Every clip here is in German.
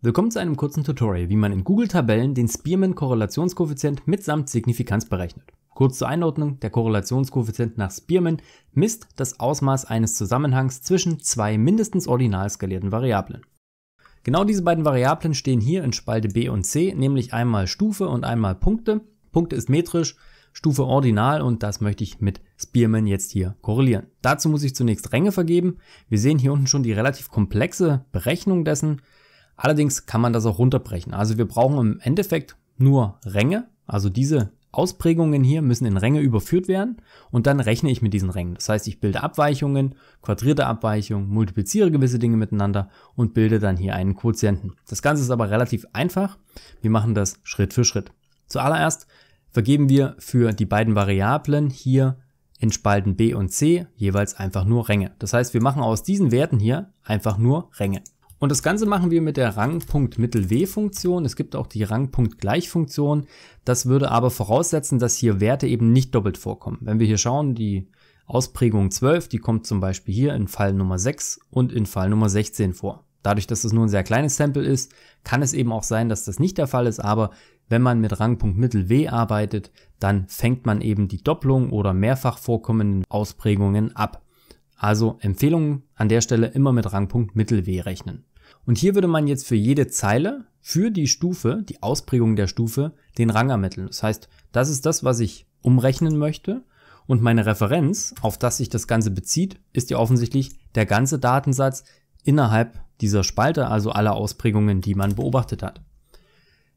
Willkommen zu einem kurzen Tutorial, wie man in Google Tabellen den Spearman-Korrelationskoeffizient mitsamt Signifikanz berechnet. Kurz zur Einordnung, der Korrelationskoeffizient nach Spearman misst das Ausmaß eines Zusammenhangs zwischen zwei mindestens ordinal skalierten Variablen. Genau diese beiden Variablen stehen hier in Spalte B und C, nämlich einmal Stufe und einmal Punkte. Punkte ist metrisch, Stufe ordinal und das möchte ich mit Spearman jetzt hier korrelieren. Dazu muss ich zunächst Ränge vergeben. Wir sehen hier unten schon die relativ komplexe Berechnung dessen. Allerdings kann man das auch runterbrechen. Also wir brauchen im Endeffekt nur Ränge, also diese Ausprägungen hier müssen in Ränge überführt werden und dann rechne ich mit diesen Rängen. Das heißt, ich bilde Abweichungen, quadrierte Abweichungen, multipliziere gewisse Dinge miteinander und bilde dann hier einen Quotienten. Das Ganze ist aber relativ einfach. Wir machen das Schritt für Schritt. Zuallererst vergeben wir für die beiden Variablen hier in Spalten B und C jeweils einfach nur Ränge. Das heißt, wir machen aus diesen Werten hier einfach nur Ränge. Und das Ganze machen wir mit der w funktion Es gibt auch die Rang.gleich-Funktion. Das würde aber voraussetzen, dass hier Werte eben nicht doppelt vorkommen. Wenn wir hier schauen, die Ausprägung 12, die kommt zum Beispiel hier in Fall Nummer 6 und in Fall Nummer 16 vor. Dadurch, dass es nur ein sehr kleines Sample ist, kann es eben auch sein, dass das nicht der Fall ist, aber wenn man mit Rang.mittel-W arbeitet, dann fängt man eben die Doppelung oder mehrfach vorkommenden Ausprägungen ab. Also Empfehlungen an der Stelle immer mit Rangpunkt Mittel W rechnen. Und hier würde man jetzt für jede Zeile, für die Stufe, die Ausprägung der Stufe, den Rang ermitteln. Das heißt, das ist das, was ich umrechnen möchte. Und meine Referenz, auf das sich das Ganze bezieht, ist ja offensichtlich der ganze Datensatz innerhalb dieser Spalte, also aller Ausprägungen, die man beobachtet hat.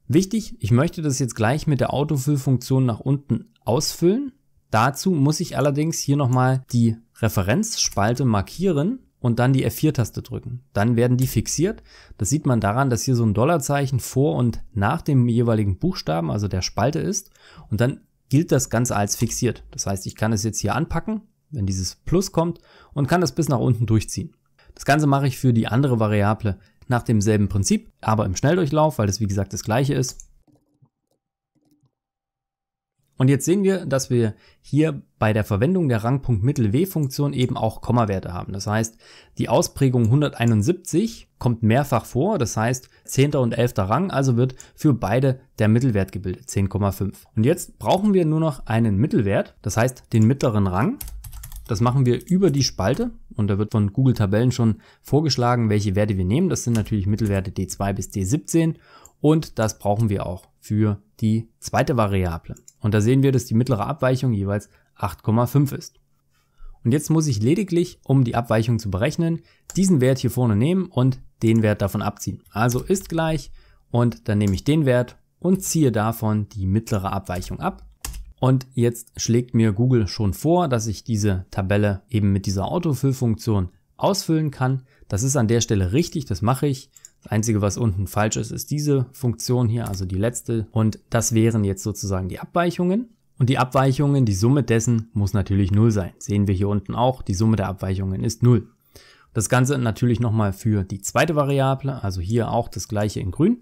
Wichtig, ich möchte das jetzt gleich mit der Autofüllfunktion nach unten ausfüllen. Dazu muss ich allerdings hier nochmal die Referenzspalte markieren und dann die F4-Taste drücken. Dann werden die fixiert. Das sieht man daran, dass hier so ein Dollarzeichen vor und nach dem jeweiligen Buchstaben, also der Spalte ist. Und dann gilt das Ganze als fixiert. Das heißt, ich kann es jetzt hier anpacken, wenn dieses Plus kommt, und kann das bis nach unten durchziehen. Das Ganze mache ich für die andere Variable nach demselben Prinzip, aber im Schnelldurchlauf, weil das wie gesagt das gleiche ist. Und jetzt sehen wir, dass wir hier bei der Verwendung der Rangpunkt-Mittel-W-Funktion eben auch Kommawerte haben. Das heißt, die Ausprägung 171 kommt mehrfach vor, das heißt 10. und 11. Rang, also wird für beide der Mittelwert gebildet, 10,5. Und jetzt brauchen wir nur noch einen Mittelwert, das heißt den mittleren Rang. Das machen wir über die Spalte und da wird von Google Tabellen schon vorgeschlagen, welche Werte wir nehmen. Das sind natürlich Mittelwerte D2 bis D17 und das brauchen wir auch für die zweite Variable. Und da sehen wir, dass die mittlere Abweichung jeweils 8,5 ist. Und jetzt muss ich lediglich, um die Abweichung zu berechnen, diesen Wert hier vorne nehmen und den Wert davon abziehen. Also ist gleich und dann nehme ich den Wert und ziehe davon die mittlere Abweichung ab. Und jetzt schlägt mir Google schon vor, dass ich diese Tabelle eben mit dieser Autofill-Funktion ausfüllen kann. Das ist an der Stelle richtig, das mache ich. Einzige, was unten falsch ist, ist diese Funktion hier, also die letzte. Und das wären jetzt sozusagen die Abweichungen. Und die Abweichungen, die Summe dessen muss natürlich 0 sein. Sehen wir hier unten auch, die Summe der Abweichungen ist 0. Das Ganze natürlich nochmal für die zweite Variable, also hier auch das gleiche in grün.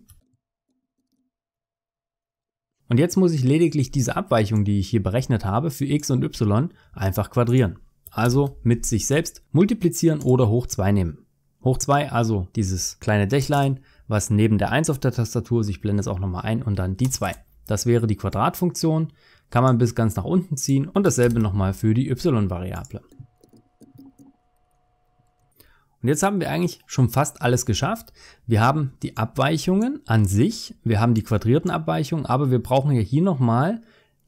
Und jetzt muss ich lediglich diese Abweichung, die ich hier berechnet habe, für x und y einfach quadrieren. Also mit sich selbst multiplizieren oder hoch 2 nehmen. Hoch 2, also dieses kleine Dächlein, was neben der 1 auf der Tastatur sich blende es auch nochmal ein und dann die 2. Das wäre die Quadratfunktion, kann man bis ganz nach unten ziehen und dasselbe nochmal für die y-Variable. Und jetzt haben wir eigentlich schon fast alles geschafft. Wir haben die Abweichungen an sich, wir haben die quadrierten Abweichungen, aber wir brauchen ja hier nochmal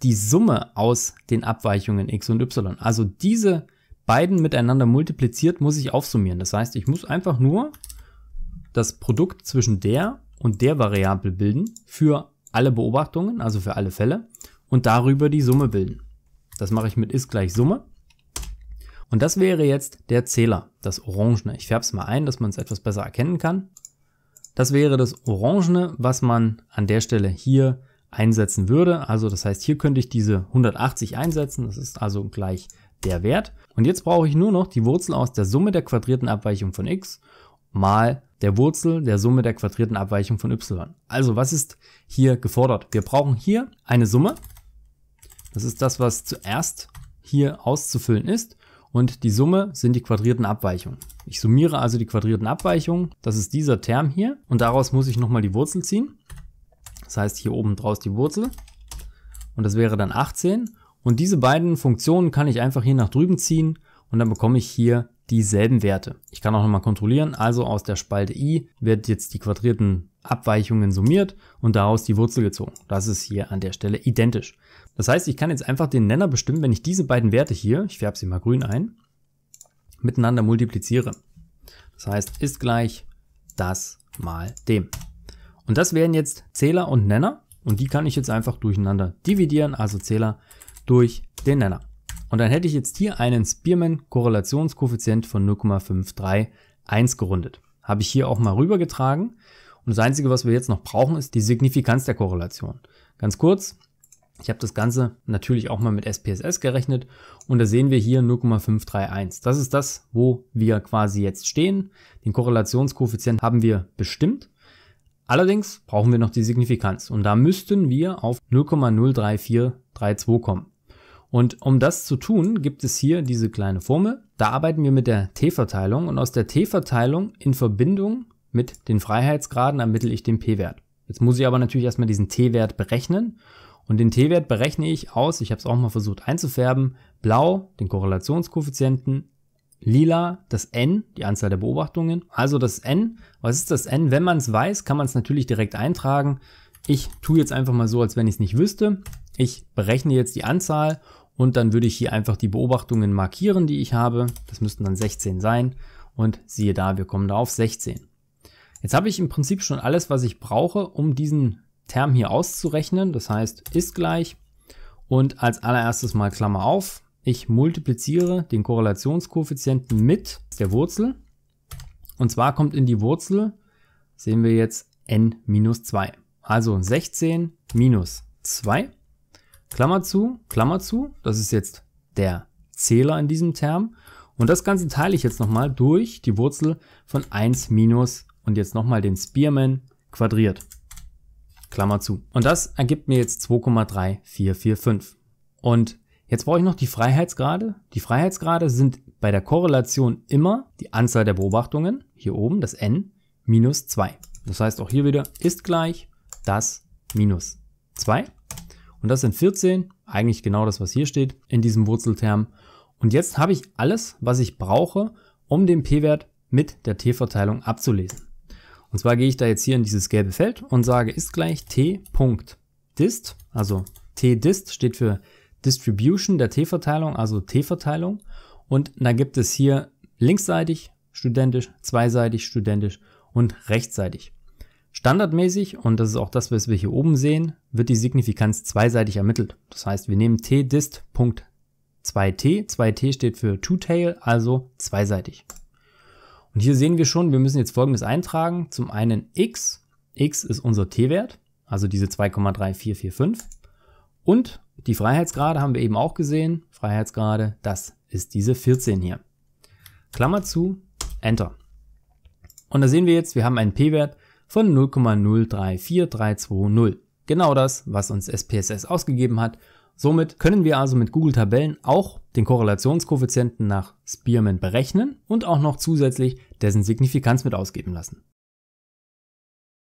die Summe aus den Abweichungen x und y. Also diese beiden miteinander multipliziert, muss ich aufsummieren. Das heißt, ich muss einfach nur das Produkt zwischen der und der Variable bilden für alle Beobachtungen, also für alle Fälle und darüber die Summe bilden. Das mache ich mit ist gleich Summe. Und das wäre jetzt der Zähler, das Orangene. Ich färbe es mal ein, dass man es etwas besser erkennen kann. Das wäre das Orangene, was man an der Stelle hier einsetzen würde. Also das heißt, hier könnte ich diese 180 einsetzen. Das ist also gleich der Wert. Und jetzt brauche ich nur noch die Wurzel aus der Summe der quadrierten Abweichung von x mal der Wurzel der Summe der quadrierten Abweichung von y. Also was ist hier gefordert? Wir brauchen hier eine Summe. Das ist das, was zuerst hier auszufüllen ist. Und die Summe sind die quadrierten Abweichungen. Ich summiere also die quadrierten Abweichungen. Das ist dieser Term hier. Und daraus muss ich nochmal die Wurzel ziehen. Das heißt hier oben draus die Wurzel. Und das wäre dann 18. Und diese beiden Funktionen kann ich einfach hier nach drüben ziehen und dann bekomme ich hier dieselben Werte. Ich kann auch nochmal kontrollieren, also aus der Spalte i wird jetzt die quadrierten Abweichungen summiert und daraus die Wurzel gezogen. Das ist hier an der Stelle identisch. Das heißt, ich kann jetzt einfach den Nenner bestimmen, wenn ich diese beiden Werte hier, ich färbe sie mal grün ein, miteinander multipliziere. Das heißt, ist gleich das mal dem. Und das wären jetzt Zähler und Nenner und die kann ich jetzt einfach durcheinander dividieren, also Zähler durch den Nenner. Und dann hätte ich jetzt hier einen Spearman-Korrelationskoeffizient von 0,531 gerundet. Habe ich hier auch mal rübergetragen. Und das Einzige, was wir jetzt noch brauchen, ist die Signifikanz der Korrelation. Ganz kurz, ich habe das Ganze natürlich auch mal mit SPSS gerechnet und da sehen wir hier 0,531. Das ist das, wo wir quasi jetzt stehen. Den Korrelationskoeffizient haben wir bestimmt. Allerdings brauchen wir noch die Signifikanz und da müssten wir auf 0,03432 kommen. Und um das zu tun, gibt es hier diese kleine Formel. Da arbeiten wir mit der T-Verteilung und aus der T-Verteilung in Verbindung mit den Freiheitsgraden ermittle ich den P-Wert. Jetzt muss ich aber natürlich erstmal diesen T-Wert berechnen und den T-Wert berechne ich aus, ich habe es auch mal versucht einzufärben, blau, den Korrelationskoeffizienten, lila, das n, die Anzahl der Beobachtungen, also das n. Was ist das n? Wenn man es weiß, kann man es natürlich direkt eintragen. Ich tue jetzt einfach mal so, als wenn ich es nicht wüsste. Ich berechne jetzt die Anzahl und dann würde ich hier einfach die Beobachtungen markieren, die ich habe. Das müssten dann 16 sein. Und siehe da, wir kommen da auf 16. Jetzt habe ich im Prinzip schon alles, was ich brauche, um diesen Term hier auszurechnen. Das heißt, ist gleich. Und als allererstes mal Klammer auf. Ich multipliziere den Korrelationskoeffizienten mit der Wurzel. Und zwar kommt in die Wurzel, sehen wir jetzt n minus 2. Also 16 minus 2. Klammer zu, Klammer zu. Das ist jetzt der Zähler in diesem Term. Und das Ganze teile ich jetzt nochmal durch die Wurzel von 1 minus und jetzt nochmal den Spearman quadriert. Klammer zu. Und das ergibt mir jetzt 2,3445. Und jetzt brauche ich noch die Freiheitsgrade. Die Freiheitsgrade sind bei der Korrelation immer die Anzahl der Beobachtungen, hier oben das n, minus 2. Das heißt auch hier wieder ist gleich das minus 2. Und das sind 14, eigentlich genau das, was hier steht in diesem Wurzelterm. Und jetzt habe ich alles, was ich brauche, um den p-Wert mit der t-Verteilung abzulesen. Und zwar gehe ich da jetzt hier in dieses gelbe Feld und sage ist gleich t.dist, also t-dist steht für Distribution der t-Verteilung, also t-Verteilung. Und da gibt es hier linksseitig studentisch, zweiseitig studentisch und rechtsseitig. Standardmäßig, und das ist auch das, was wir hier oben sehen, wird die Signifikanz zweiseitig ermittelt. Das heißt, wir nehmen tdist2 t 2t steht für two-tail, also zweiseitig. Und hier sehen wir schon, wir müssen jetzt folgendes eintragen. Zum einen x, x ist unser t-Wert, also diese 2,3445. Und die Freiheitsgrade haben wir eben auch gesehen. Freiheitsgrade, das ist diese 14 hier. Klammer zu, Enter. Und da sehen wir jetzt, wir haben einen p-Wert von 0,034320. Genau das, was uns SPSS ausgegeben hat. Somit können wir also mit Google Tabellen auch den Korrelationskoeffizienten nach Spearman berechnen und auch noch zusätzlich dessen Signifikanz mit ausgeben lassen.